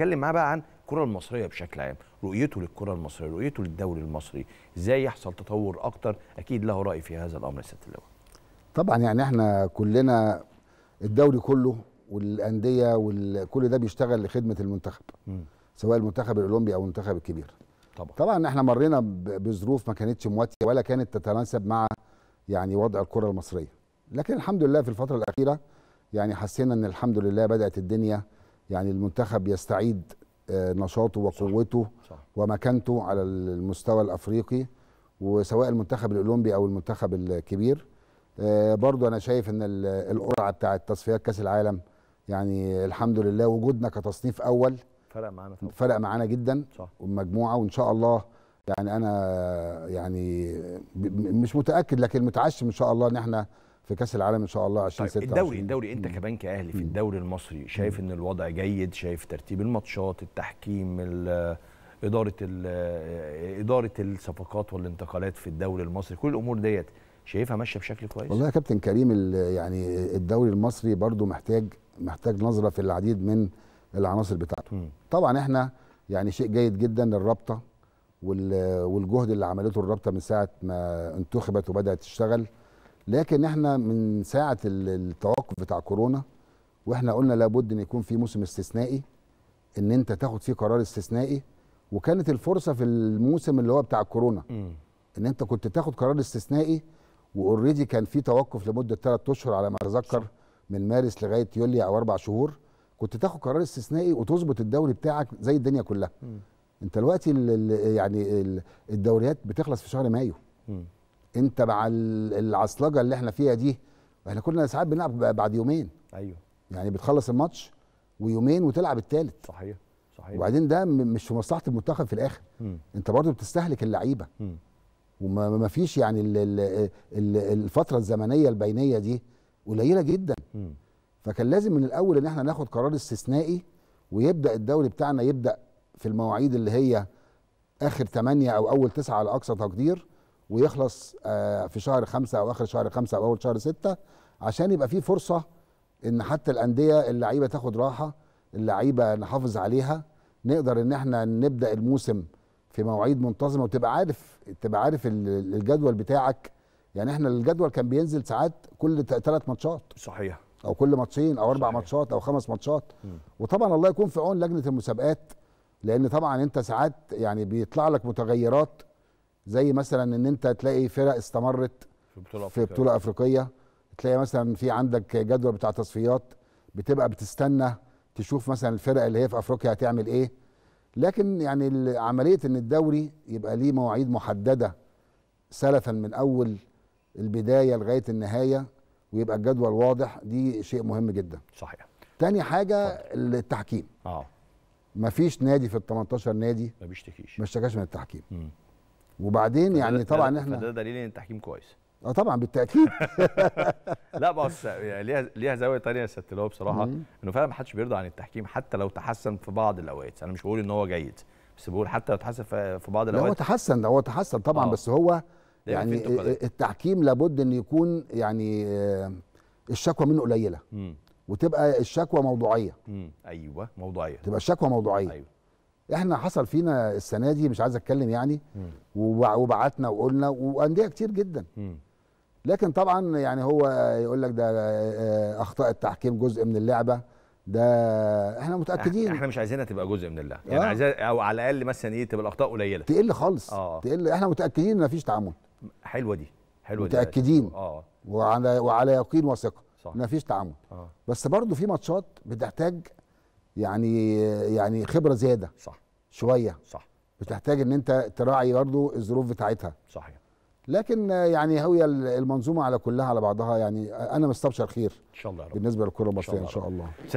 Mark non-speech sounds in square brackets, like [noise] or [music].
نتكلم معاه بقى عن الكره المصريه بشكل عام رؤيته للكره المصريه رؤيته للدوري المصري ازاي يحصل تطور اكتر اكيد له راي في هذا الامر يا سياده اللواء طبعا يعني احنا كلنا الدوري كله والانديه وكل ده بيشتغل لخدمه المنتخب م. سواء المنتخب الاولمبي او المنتخب الكبير طبعا طبعا احنا مرينا بظروف ما كانتش مواتيه ولا كانت تتناسب مع يعني وضع الكره المصريه لكن الحمد لله في الفتره الاخيره يعني حسينا ان الحمد لله بدات الدنيا يعني المنتخب يستعيد آه، نشاطه وقوته صح. صح. ومكانته على المستوى الافريقي وسواء المنتخب الاولمبي او المنتخب الكبير آه، برضو انا شايف ان القرعه بتاعه تصفيات كاس العالم يعني الحمد لله وجودنا كتصنيف اول فرق معانا طبعا. فرق معانا جدا ومجموعه والمجموعه وان شاء الله يعني انا يعني مش متاكد لكن متعشم ان شاء الله ان احنا في كاس العالم ان شاء الله 2026 طيب الدوري الدوري انت كبنك اهلي في الدوري المصري شايف ان الوضع جيد شايف ترتيب الماتشات التحكيم اداره اداره الصفقات والانتقالات في الدوري المصري كل الامور ديت شايفها ماشيه بشكل كويس والله يا كابتن كريم يعني الدوري المصري برضو محتاج محتاج نظره في العديد من العناصر بتاعته م. طبعا احنا يعني شيء جيد جدا الرابطه والجهد اللي عملته الرابطه من ساعه ما انتخبت وبدات تشتغل لكن احنا من ساعه التوقف بتاع كورونا واحنا قلنا لابد ان يكون في موسم استثنائي ان انت تاخد فيه قرار استثنائي وكانت الفرصه في الموسم اللي هو بتاع الكورونا ان انت كنت تاخد قرار استثنائي واوريدي كان في توقف لمده ثلاث اشهر على ما اتذكر من مارس لغايه يوليو او اربع شهور كنت تاخد قرار استثنائي وتظبط الدوري بتاعك زي الدنيا كلها م. انت دلوقتي يعني الدوريات بتخلص في شهر مايو م. انت مع العصلجه اللي احنا فيها دي احنا كنا ساعات بنلعب بعد يومين ايوه يعني بتخلص الماتش ويومين وتلعب الثالث صحيح صحيح وبعدين ده مش في مصلحه المنتخب في الاخر م. انت برضو بتستهلك اللعيبه وما فيش يعني الـ الـ الـ الفتره الزمنيه البينيه دي قليله جدا م. فكان لازم من الاول ان احنا ناخد قرار استثنائي ويبدا الدوري بتاعنا يبدا في المواعيد اللي هي اخر 8 او اول 9 على اقصى تقدير ويخلص آه، في شهر خمسة أو آخر شهر خمسة أو أول شهر ستة عشان يبقى في فرصة إن حتى الأندية اللعيبة تاخد راحة اللعيبة نحافظ عليها نقدر إن إحنا نبدأ الموسم في مواعيد منتظمة وتبقى عارف تبقى عارف الجدول بتاعك يعني إحنا الجدول كان بينزل ساعات كل ثلاث ماتشات صحيح أو كل ماتشين أو أربع ماتشات أو خمس ماتشات وطبعا الله يكون في عون لجنة المسابقات لأن طبعا أنت ساعات يعني بيطلع لك متغيرات زي مثلا ان انت تلاقي فرق استمرت في بطوله افريقيه, في بطولة أفريقية. تلاقي مثلا في عندك جدول بتاع تصفيات بتبقى بتستنى تشوف مثلا الفرق اللي هي في افريقيا هتعمل ايه لكن يعني عمليه ان الدوري يبقى ليه مواعيد محدده سلفا من اول البدايه لغايه النهايه ويبقى الجدول واضح دي شيء مهم جدا صحيح تاني حاجه صحيح. التحكيم اه مفيش نادي في ال 18 نادي ما بيشتكيش ما اشتكاش من التحكيم م. وبعدين يعني طبعا احنا ده دليل ان التحكيم كويس اه طبعا بالتاكيد [laughs] لا بص يعني ليها ليها زاويه ثانيه يا ستلاوي بصراحه انه فعلا ما حدش بيرضى عن التحكيم حتى لو تحسن في بعض الاوقات انا مش بقول ان هو جيد بس بقول حتى لو تحسن في بعض الاوقات هو تحسن ده هو تحسن طبعا آه. بس هو يعني التحكيم لابد ان يكون يعني آه، الشكوى منه قليله وتبقى الشكوى موضوعيه ايوه موضوعيه تبقى الشكوى موضوعيه أيوة. احنا حصل فينا السنه دي مش عايز اتكلم يعني وبعتنا وقلنا وانديه كتير جدا لكن طبعا يعني هو يقول لك ده آه، آه، اخطاء التحكيم جزء من اللعبه ده احنا متاكدين احنا مش عايزينها تبقى جزء من اللعبه يعني آه. او على الاقل مثلا ايه تبقى الاخطاء قليله تقل خالص آه. تقل احنا متاكدين ان مفيش تعامل حلوه دي حلوه متاكدين دي متاكدين اه وعلى وعلى يقين وثقه صح مفيش تعامل آه. بس برضه في ماتشات بتحتاج يعني يعني خبره زياده صح شويه صح بتحتاج ان انت تراعي برضو الظروف بتاعتها صحيح لكن يعني هي المنظومه على كلها على بعضها يعني انا مستبشر خير ان شاء الله بالنسبه للكره المصريه ان شاء الله, إن شاء الله.